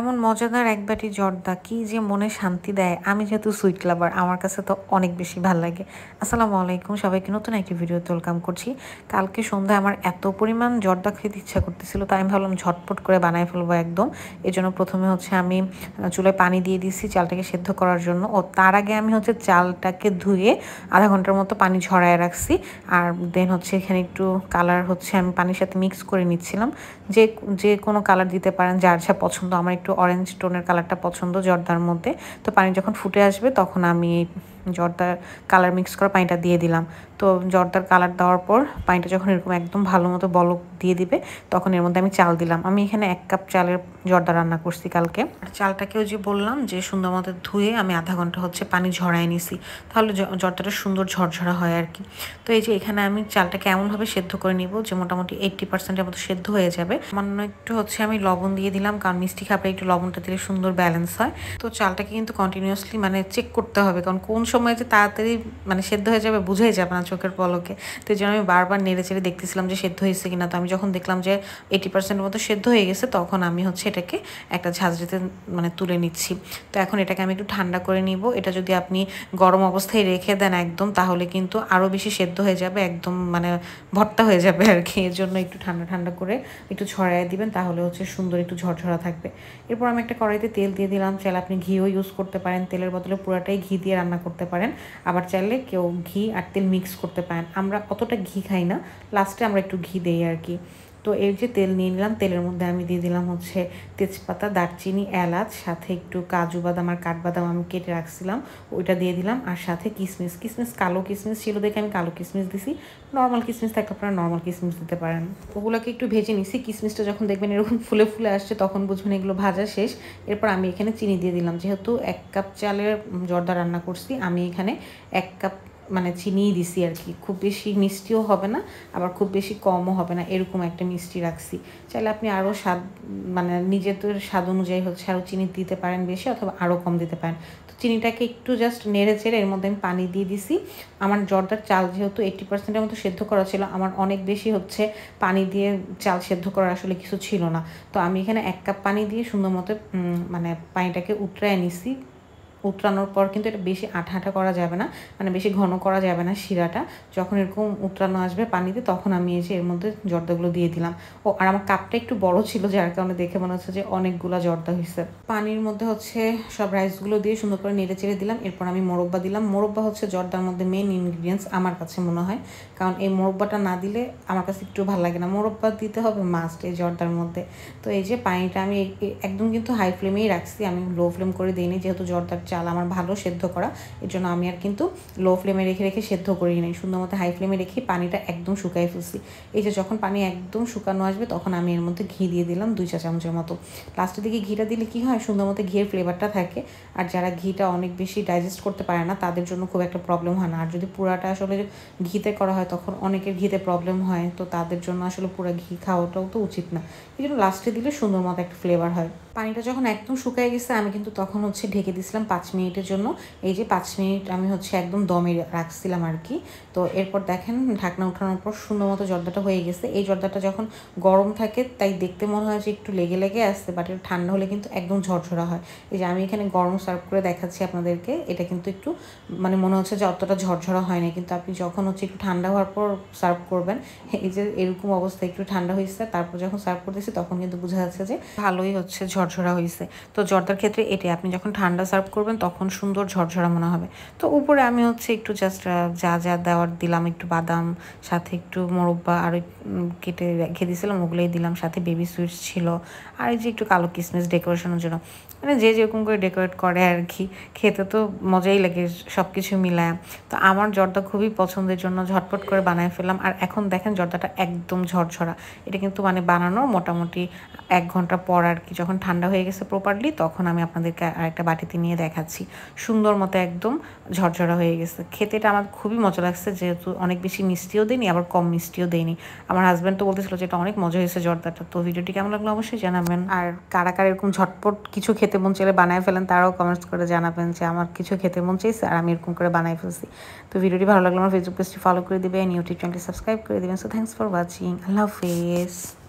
এমন মজাদার এক বাটি জর্দা কি যে মনে শান্তি দেয় আমি যেহেতু সুইট লাভার আমার কাছে তো অনেক বেশি ভাল লাগে আসসালামু আলাইকুম সবাইকে নতুন একটি ভিডিওতে ওয়েলকাম করছি কালকে সন্ধ্যায় আমার এত পরিমাণ জর্দা খেতে ইচ্ছা করতেছিল তাই আমি ভাবলাম ঝটপট করে বানায় ফেলবো একদম এজন্য প্রথমে হচ্ছে আমি চুলে পানি দিয়ে দিচ্ছি চালটাকে সেদ্ধ করার জন্য ও তার আগে আমি হচ্ছে চালটাকে ধুয়ে আধা ঘন্টার মতো পানি ঝরায় রাখছি আর দেন হচ্ছে এখানে একটু কালার হচ্ছে আমি পানির সাথে মিক্স করে নিচ্ছিলাম যে যে কোনো কালার দিতে পারেন যার যা পছন্দ আমার একটু অরেঞ্জ টোনের কালারটা পছন্দ জর্দার মধ্যে তো পানি যখন ফুটে আসবে তখন আমি জর্দার কালার মিক্স করে পানিটা দিয়ে দিলাম তো জর্দার কালার দেওয়ার পর পানিটা যখন এরকম একদম ভালো মতো বলক দিয়ে দিবে তখন এর মধ্যে আমি চাল দিলাম আমি এখানে এক কাপ চালের জর্দা রান্না করছি কালকে চালটাকেও যে বললাম যে সুন্দর মতো ধুয়ে আমি আধা ঘন্টা হচ্ছে পানি ঝরাই নিছি তাহলে জর্দাটা সুন্দর ঝরঝরা হয় আর কি তো এই যে এখানে আমি চালটাকে এমনভাবে সেদ্ধ করে নিব যে মোটামুটি এইটটি পার্সেন্টের মতো সেদ্ধ হয়ে যাবে মান্য একটু হচ্ছে আমি লবণ দিয়ে দিলাম কারণ মিষ্টি খাপড়ে একটু লবণটা দিলে সুন্দর ব্যালেন্স হয় তো চালটাকে কিন্তু কন্টিনিউয়াসলি মানে চেক করতে হবে কারণ কোন সময় যে তাড়াতাড়ি মানে সেদ্ধ হয়ে যাবে বুঝেই যাবে না চোখের পলকে তো এই জন্য আমি বারবার নেড়ে চেড়ে দেখতেছিলাম যে সেদ্ধ হয়েছে কিনা তো আমি যখন দেখলাম যে এইটি পার্সেন্টের মতো সেদ্ধ হয়ে গেছে তখন আমি হচ্ছে এটাকে একটা ঝাঁঝরিতে মানে তুলে নিচ্ছি তো এখন এটাকে আমি একটু ঠান্ডা করে নিব এটা যদি আপনি গরম অবস্থায় রেখে দেন একদম তাহলে কিন্তু আরও বেশি সেদ্ধ হয়ে যাবে একদম মানে ভর্তা হয়ে যাবে আর কি এর জন্য একটু ঠান্ডা ঠান্ডা করে একটু ছড়াই দিবেন তাহলে হচ্ছে সুন্দর একটু ঝরঝরা থাকবে এরপর আমি একটা কড়াইতে তেল দিয়ে দিলাম চাল আপনি ঘিও ইউজ করতে পারেন তেলের বদলে পুরাটাই ঘি দিয়ে রান্না করতে করতে পারেন আবার চাইলে কেউ ঘি আর তেল মিক্স করতে পারেন আমরা অতটা ঘি খাই না লাস্টে আমরা একটু ঘি দেই আর কি তো এর যে তেল নিয়ে নিলাম তেলের মধ্যে আমি দিয়ে দিলাম হচ্ছে তেজপাতা দারচিনি এলাচ সাথে একটু কাজু বাদাম আর কাঠবাদাম আমি কেটে রাখছিলাম ওইটা দিয়ে দিলাম আর সাথে কিশমিশ কিশমিশ কালো কিশমিশ ছিল দেখে আমি কালো কিশমিশ দিছি নর্মাল কিশমিশ থাকে আপনারা নর্মাল কিশমিশ দিতে পারেন ওগুলোকে একটু ভেজে নিছি কিশমিশটা যখন দেখবেন এরকম ফুলে ফুলে আসছে তখন বুঝবেন এগুলো ভাজা শেষ এরপর আমি এখানে চিনি দিয়ে দিলাম যেহেতু এক কাপ চালের জর্দা রান্না করছি আমি এখানে এক কাপ মানে চিনিই দিছি আর কি খুব বেশি মিষ্টিও হবে না আবার খুব বেশি কমও হবে না এরকম একটা মিষ্টি রাখছি চাইলে আপনি আরও স্বাদ মানে নিজেদের স্বাদ অনুযায়ী হচ্ছে আরও চিনি দিতে পারেন বেশি অথবা আরও কম দিতে পারেন তো চিনিটাকে একটু জাস্ট নেড়ে চেড়ে এর মধ্যে আমি পানি দিয়ে দিছি আমার জর্দার চাল যেহেতু এইটি পার্সেন্টের মতো সেদ্ধ করা ছিল আমার অনেক বেশি হচ্ছে পানি দিয়ে চাল সেদ্ধ করার আসলে কিছু ছিল না তো আমি এখানে এক কাপ পানি দিয়ে সুন্দর মতো মানে পানিটাকে উতরায় নিছি উতরানোর পর কিন্তু এটা বেশি আঠা আঠা করা যাবে না মানে বেশি ঘন করা যাবে না শিরাটা যখন এরকম উতরানো আসবে পানিতে তখন আমি এসে এর মধ্যে জর্দাগুলো দিয়ে দিলাম ও আর আমার কাপটা একটু বড় ছিল যার কারণে দেখে মনে হচ্ছে যে অনেকগুলো জর্দা হয়েছে পানির মধ্যে হচ্ছে সব রাইসগুলো দিয়ে সুন্দর করে নেড়ে চেড়ে দিলাম এরপর আমি মোরব্বা দিলাম মোরব্বা হচ্ছে জর্দার মধ্যে মেন ইনগ্রিডিয়েন্টস আমার কাছে মনে হয় কারণ এই মোরব্বাটা না দিলে আমার কাছে একটু ভালো লাগে না মোরব্বা দিতে হবে মাস্ট এই জর্দার মধ্যে তো এই যে পানিটা আমি একদম কিন্তু হাই ফ্লেমেই রাখছি আমি লো ফ্লেম করে দিইনি যেহেতু জর্দার চাল আমার ভালো সেদ্ধ করা এর জন্য আমি আর কিন্তু লো ফ্লেমে রেখে রেখে সেদ্ধ করি নিই সুন্দর মতো হাই ফ্লেমে রেখে পানিটা একদম শুকাই ফেলছি এই যে যখন পানি একদম শুকানো আসবে তখন আমি এর মধ্যে ঘি দিয়ে দিলাম দুই চা চামচের মতো লাস্টের দিকে ঘিটা দিলে কি হয় সুন্দর মতো ঘিয়ের ফ্লেভারটা থাকে আর যারা ঘিটা অনেক বেশি ডাইজেস্ট করতে পারে না তাদের জন্য খুব একটা প্রবলেম হয় না আর যদি পুরাটা আসলে ঘিতে করা হয় তখন অনেকের ঘিতে প্রবলেম হয় তো তাদের জন্য আসলে পুরা ঘি খাওয়াটাও তো উচিত না এই জন্য লাস্টে দিলে সুন্দর মতো একটা ফ্লেভার হয় পানিটা যখন একদম শুকাই গেছে আমি কিন্তু তখন হচ্ছে ঢেকে দিয়েছিলাম পাঁচ পাঁচ মিনিটের জন্য এই যে পাঁচ মিনিট আমি হচ্ছে একদম দমে রাখছিলাম আর কি তো এরপর দেখেন ঢাকনা উঠানোর পর সুন্দর মতো জর্দাটা হয়ে গেছে এই জর্দাটা যখন গরম থাকে তাই দেখতে মনে হয় যে একটু লেগে লেগে আসছে বাট এটা ঠান্ডা হলে কিন্তু একদম ঝরঝরা হয় এই যে আমি এখানে গরম সার্ভ করে দেখাচ্ছি আপনাদেরকে এটা কিন্তু একটু মানে মনে হচ্ছে যে অতটা ঝরঝরা হয় না কিন্তু আপনি যখন হচ্ছে একটু ঠান্ডা হওয়ার পর সার্ভ করবেন এই যে এরকম অবস্থা একটু ঠান্ডা হয়েছে তারপর যখন সার্ভ করতেছি তখন কিন্তু বোঝা যাচ্ছে যে ভালোই হচ্ছে ঝরঝরা হয়েছে তো জর্দার ক্ষেত্রে এটি আপনি যখন ঠান্ডা সার্ভ করবেন করবেন তখন সুন্দর ঝরঝরা মনে হবে তো উপরে আমি হচ্ছে একটু জাস্ট যা যা দেওয়ার দিলাম একটু বাদাম সাথে একটু মোরব্বা আর কেটে রেখে দিয়েছিলাম ওগুলোই দিলাম সাথে বেবি সুইটস ছিল আর এই যে একটু কালো কিসমিস ডেকোরেশনের জন্য মানে যে যেরকম করে ডেকোরেট করে আর কি খেতে তো মজাই লাগে সব কিছু মিলায় তো আমার জর্দা খুবই পছন্দের জন্য ঝটপট করে বানায় ফেললাম আর এখন দেখেন জর্দাটা একদম ঝরঝরা এটা কিন্তু মানে বানানো মোটামুটি এক ঘন্টা পর আর কি যখন ঠান্ডা হয়ে গেছে প্রপারলি তখন আমি আপনাদেরকে আরেকটা বাটিতে নিয়ে দেখা দেখাচ্ছি সুন্দর মতো একদম ঝরঝরা হয়ে গেছে খেতে এটা আমার খুবই মজা লাগছে যেহেতু অনেক বেশি মিষ্টিও দিইনি আবার কম মিষ্টিও দেয়নি আমার হাজব্যান্ড তো বলতেছিল যে এটা অনেক মজা হয়েছে জর্দাটা তো ভিডিওটি কেমন লাগলো অবশ্যই জানাবেন আর কারা কারা এরকম ঝটপট কিছু খেতে মন চাইলে বানায় ফেলেন তারাও কমেন্টস করে জানাবেন যে আমার কিছু খেতে মন চাইছে আর আমি এরকম করে বানায় ফেলছি তো ভিডিওটি ভালো লাগলো আমার ফেসবুক পেজটি ফলো করে দেবেন ইউটিউব চ্যানেলটি সাবস্ক্রাইব করে দেবেন সো থ্যাংকস ফর ওয়াচিং আল্লাহ হাফেজ